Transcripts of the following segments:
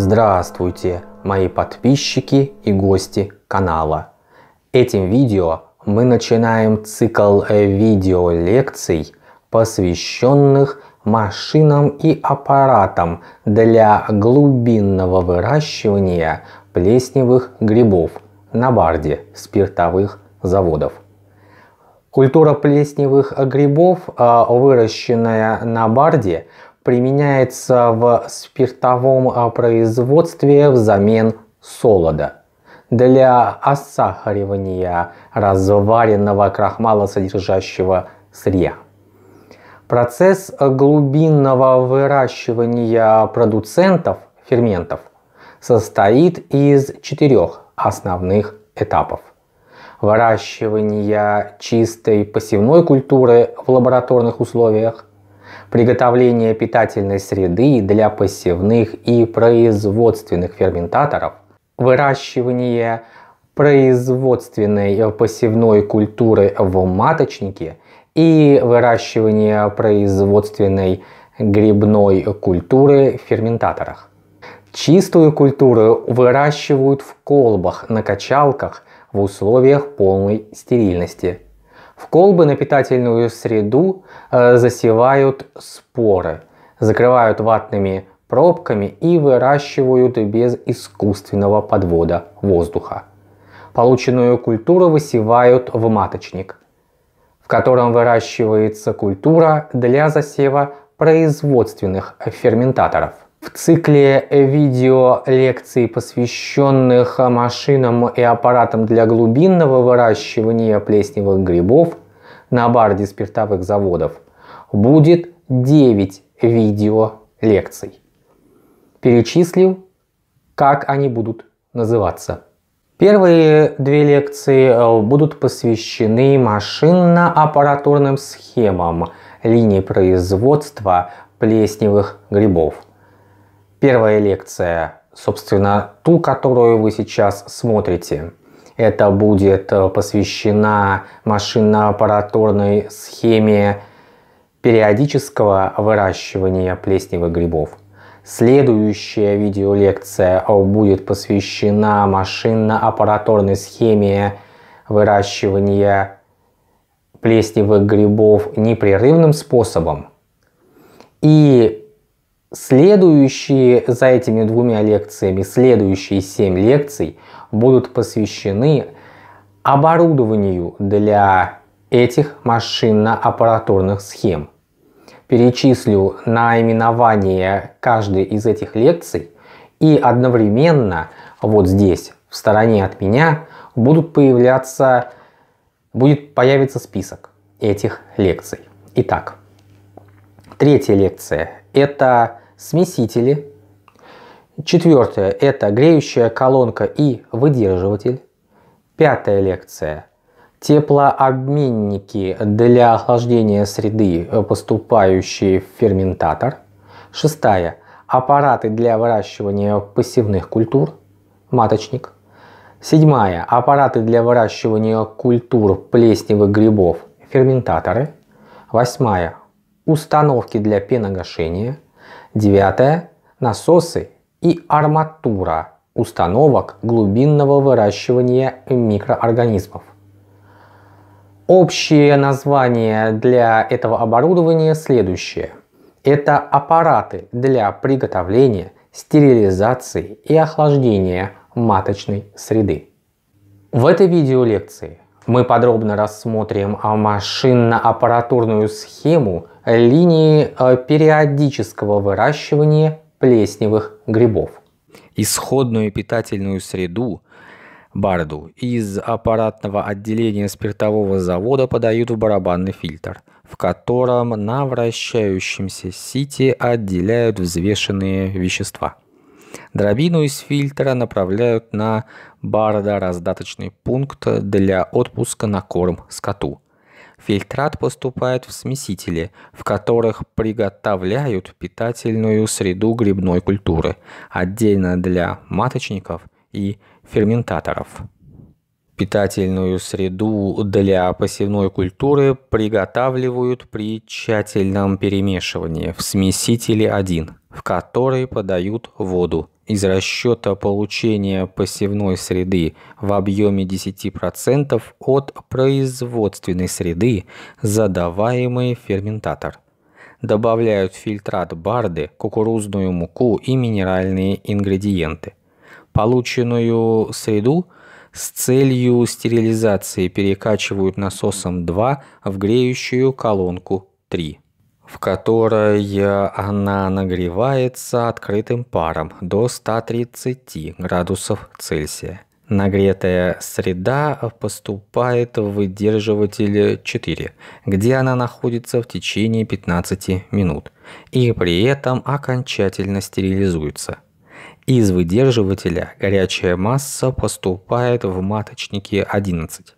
Здравствуйте, мои подписчики и гости канала. Этим видео мы начинаем цикл э, видео лекций, посвященных машинам и аппаратам для глубинного выращивания плесневых грибов на барде спиртовых заводов. Культура плесневых грибов, э, выращенная на барде, применяется в спиртовом а, производстве взамен солода. Для осахаривания разваренного крахмала, содержащего сырья. Процесс глубинного выращивания продуцентов ферментов состоит из четырех основных этапов. Выращивание чистой посевной культуры в лабораторных условиях – приготовление питательной среды для посевных и производственных ферментаторов, выращивание производственной посевной культуры в маточнике и выращивание производственной грибной культуры в ферментаторах. Чистую культуру выращивают в колбах на качалках в условиях полной стерильности – в колбы на питательную среду э, засевают споры, закрывают ватными пробками и выращивают без искусственного подвода воздуха. Полученную культуру высевают в маточник, в котором выращивается культура для засева производственных ферментаторов – в цикле видео лекций, посвященных машинам и аппаратам для глубинного выращивания плесневых грибов на барде спиртовых заводов, будет 9 видео лекций. Перечислил, как они будут называться. Первые две лекции э, будут посвящены машинно-аппаратурным схемам линии производства плесневых грибов – Первая лекция, собственно, ту, которую вы сейчас смотрите. Это будет э, посвящена машинно-аппаратурной схеме периодического выращивания плесневых грибов. Следующая видеолекция будет посвящена машинно-аппаратурной схеме выращивания плесневых грибов непрерывным способом. И Следующие за этими двумя лекциями, следующие семь лекций будут посвящены оборудованию для этих машинно-аппаратурных схем. Перечислю наименование каждой из этих лекций и одновременно вот здесь, в стороне от меня, будут появляться, будет появиться список этих лекций. Итак, третья лекция это смесители. Четвертое – это греющая колонка и выдерживатель. Пятая лекция – теплообменники для охлаждения среды, поступающие в ферментатор. Шестая – аппараты для выращивания пассивных культур, маточник. Седьмая – аппараты для выращивания культур плесневых грибов, ферментаторы. Восьмая установки для пеногашения. Девятое. Насосы и арматура установок глубинного выращивания микроорганизмов. Общее название для этого оборудования следующее. Это аппараты для приготовления, стерилизации и охлаждения маточной среды. В этой видеолекции мы подробно рассмотрим машинно-аппаратурную схему линии э, периодического выращивания плесневых грибов. Исходную питательную среду барду из аппаратного отделения спиртового завода подают в барабанный фильтр, в котором на вращающемся сите отделяют взвешенные вещества. Дробину из фильтра направляют на барда раздаточный пункт для отпуска на корм скоту. Фильтрат поступает в смесители, в которых приготовляют питательную среду грибной культуры, отдельно для маточников и ферментаторов. Питательную среду для посевной культуры приготавливают при тщательном перемешивании в смесителе 1 в которой подают воду. Из расчета получения посевной среды в объеме 10% от производственной среды, задаваемый ферментатор. Добавляют фильтрат барды, кукурузную муку и минеральные ингредиенты. Полученную среду – с целью стерилизации перекачивают насосом 2 в греющую колонку 3 в которой она нагревается открытым паром до 130 градусов Цельсия. Нагретая среда поступает в выдерживатель 4, где она находится в течение 15 минут и при этом окончательно стерилизуется. Из выдерживателя горячая масса поступает в маточники 11.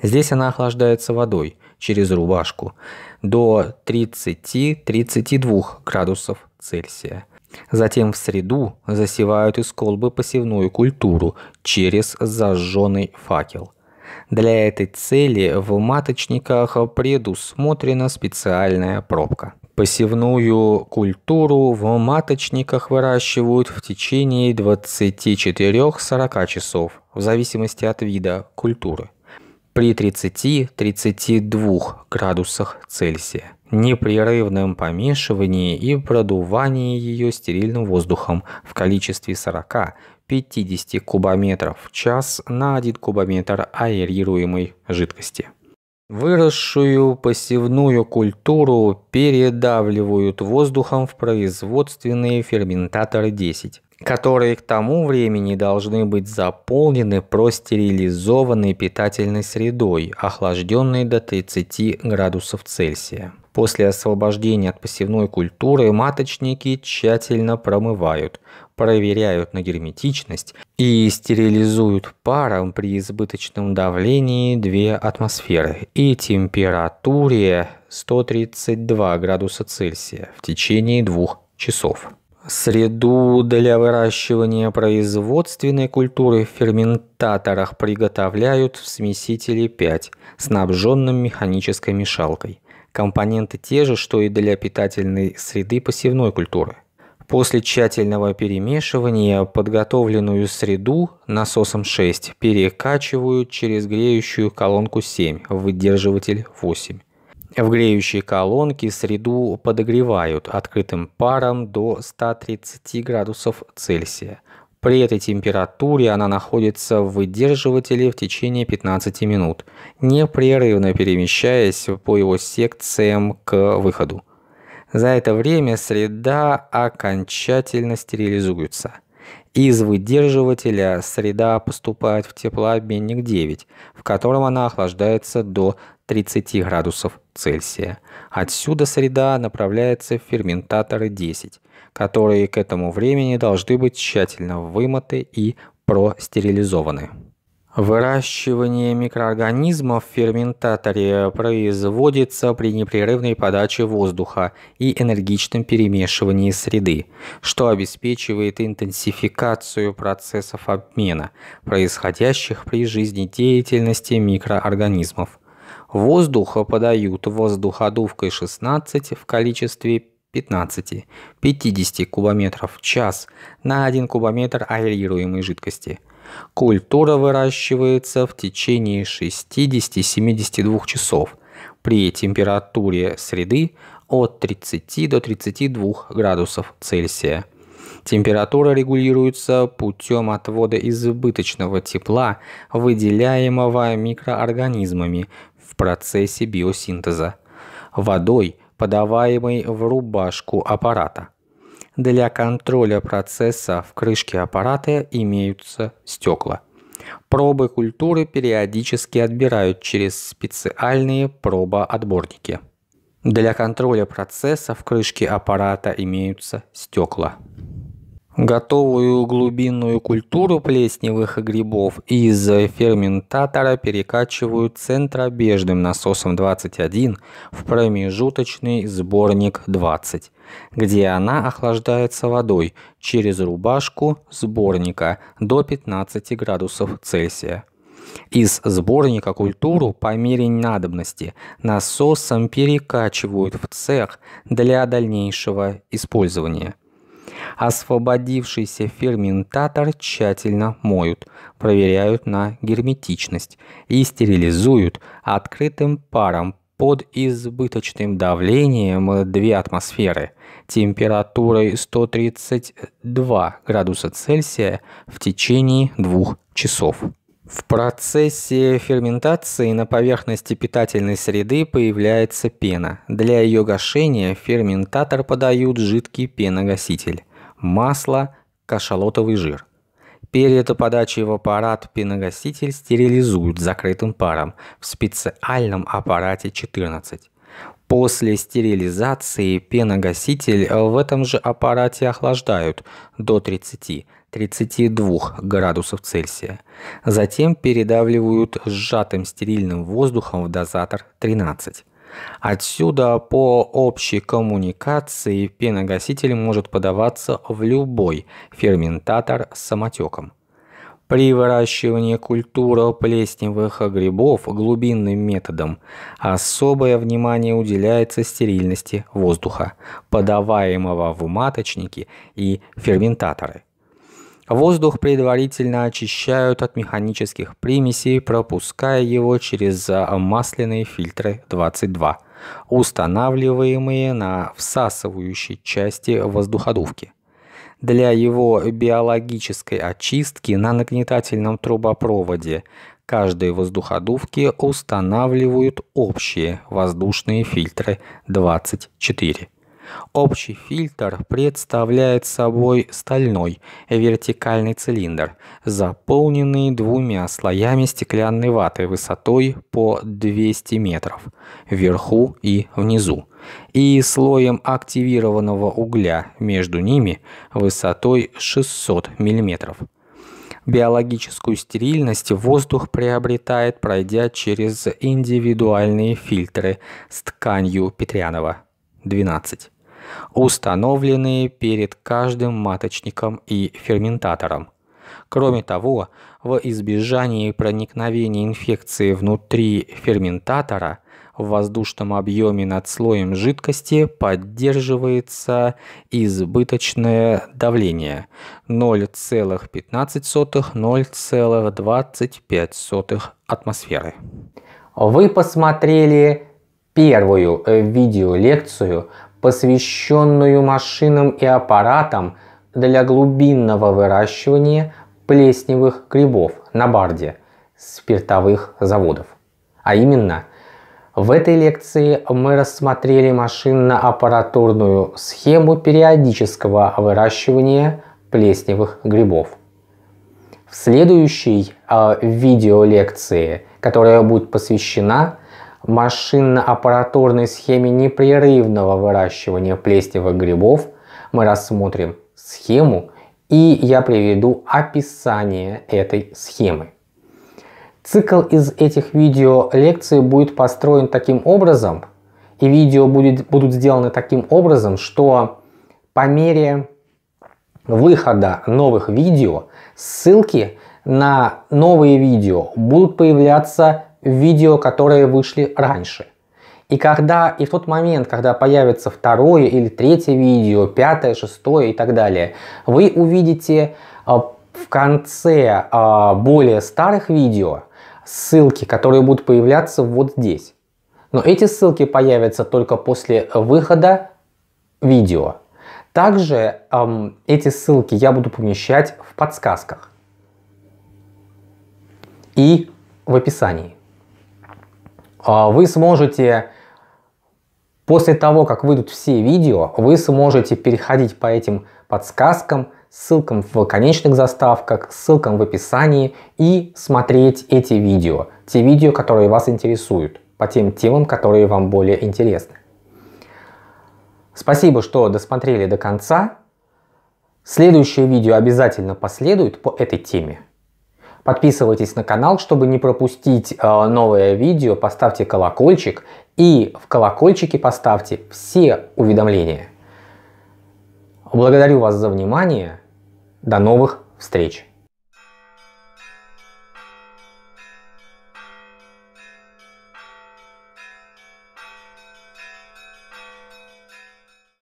Здесь она охлаждается водой – через рубашку до 30-32 градусов Цельсия. Затем в среду засевают из колбы посевную культуру через зажженный факел. Для этой цели в маточниках предусмотрена специальная пробка. Посевную культуру в маточниках выращивают в течение 24-40 часов, в зависимости от вида культуры при 30-32 градусах Цельсия, непрерывном помешивании и продувании ее стерильным воздухом в количестве 40-50 кубометров в час на 1 кубометр аэрируемой жидкости. Выросшую посевную культуру передавливают воздухом в производственные ферментаторы 10 которые к тому времени должны быть заполнены простерилизованной питательной средой, охлажденной до 30 градусов Цельсия. После освобождения от посевной культуры маточники тщательно промывают, проверяют на герметичность и стерилизуют паром при избыточном давлении 2 атмосферы и температуре 132 градуса Цельсия в течение двух часов. Среду для выращивания производственной культуры в ферментаторах приготовляют в смесителе 5, снабженном механической мешалкой. Компоненты те же, что и для питательной среды посевной культуры. После тщательного перемешивания подготовленную среду насосом 6 перекачивают через греющую колонку 7 в выдерживатель 8. В греющей колонке среду подогревают открытым паром до 130 градусов Цельсия. При этой температуре она находится в выдерживателе в течение 15 минут, непрерывно перемещаясь по его секциям к выходу. За это время среда окончательно стерилизуется. Из выдерживателя среда поступает в теплообменник 9, в котором она охлаждается до 30 градусов Цельсия. Отсюда среда направляется в ферментаторы 10, которые к этому времени должны быть тщательно вымыты и простерилизованы. Выращивание микроорганизмов в ферментаторе производится при непрерывной подаче воздуха и энергичном перемешивании среды, что обеспечивает интенсификацию процессов обмена, происходящих при жизнедеятельности микроорганизмов. Воздуха подают воздуходувкой 16 в количестве 15-50 кубометров в час на 1 кубометр аэрируемой жидкости – Культура выращивается в течение 60-72 часов при температуре среды от 30 до 32 градусов Цельсия. Температура регулируется путем отвода избыточного тепла, выделяемого микроорганизмами в процессе биосинтеза, водой, подаваемой в рубашку аппарата. Для контроля процесса в крышке аппарата имеются стекла. Пробы культуры периодически отбирают через специальные пробоотборники. Для контроля процесса в крышке аппарата имеются стекла. Готовую глубинную культуру плесневых грибов из ферментатора перекачивают центробежным насосом 21 в промежуточный сборник 20, где она охлаждается водой через рубашку сборника до 15 градусов Цельсия. Из сборника культуру по мере надобности насосом перекачивают в цех для дальнейшего использования. Освободившийся ферментатор тщательно моют, проверяют на герметичность и стерилизуют открытым паром под избыточным давлением 2 атмосферы температурой 132 градуса Цельсия в течение двух часов. В процессе ферментации на поверхности питательной среды появляется пена. Для ее гашения ферментатор подают жидкий пеногаситель масло, кашалотовый жир. Перед подачей в аппарат пеногаситель стерилизуют закрытым паром в специальном аппарате 14. После стерилизации пеногаситель в этом же аппарате охлаждают до 30-32 градусов Цельсия. Затем передавливают сжатым стерильным воздухом в дозатор 13. Отсюда по общей коммуникации пеногаситель может подаваться в любой ферментатор с самотеком. При выращивании культуры плесневых грибов глубинным методом особое внимание уделяется стерильности воздуха, подаваемого в маточники и ферментаторы. Воздух предварительно очищают от механических примесей, пропуская его через масляные фильтры 22, устанавливаемые на всасывающей части воздуходувки. Для его биологической очистки на нагнетательном трубопроводе каждой воздуходувки устанавливают общие воздушные фильтры 24. Общий фильтр представляет собой стальной вертикальный цилиндр, заполненный двумя слоями стеклянной ваты высотой по 200 метров вверху и внизу, и слоем активированного угля между ними высотой 600 мм. Биологическую стерильность воздух приобретает, пройдя через индивидуальные фильтры с тканью Петрянова 12 установленные перед каждым маточником и ферментатором. Кроме того, в избежании проникновения инфекции внутри ферментатора в воздушном объеме над слоем жидкости поддерживается избыточное давление 0,15-0,25 атмосферы. Вы посмотрели первую э, видеолекцию посвященную машинам и аппаратам для глубинного выращивания плесневых грибов на барде спиртовых заводов. А именно, в этой лекции мы рассмотрели машинно-аппаратурную схему периодического выращивания плесневых грибов. В следующей э, видеолекции, которая будет посвящена машинно-аппаратурной схеме непрерывного выращивания плесневых грибов мы рассмотрим схему и я приведу описание этой схемы. Цикл из этих видео лекций будет построен таким образом, и видео будет, будут сделаны таким образом, что по мере выхода новых видео ссылки на новые видео будут появляться видео, которые вышли раньше. И когда, и в тот момент, когда появится второе или третье видео, пятое, шестое и так далее, вы увидите э, в конце э, более старых видео ссылки, которые будут появляться вот здесь. Но эти ссылки появятся только после выхода видео. Также эм, эти ссылки я буду помещать в подсказках и в описании. А вы сможете После того, как выйдут все видео, вы сможете переходить по этим подсказкам, ссылкам в конечных заставках, ссылкам в описании и смотреть эти видео, те видео, которые вас интересуют, по тем темам, которые вам более интересны. Спасибо, что досмотрели до конца. Следующее видео обязательно последует по этой теме. Подписывайтесь на канал, чтобы не пропустить э, новое видео, поставьте колокольчик и в колокольчике поставьте все уведомления. Благодарю вас за внимание. До новых встреч!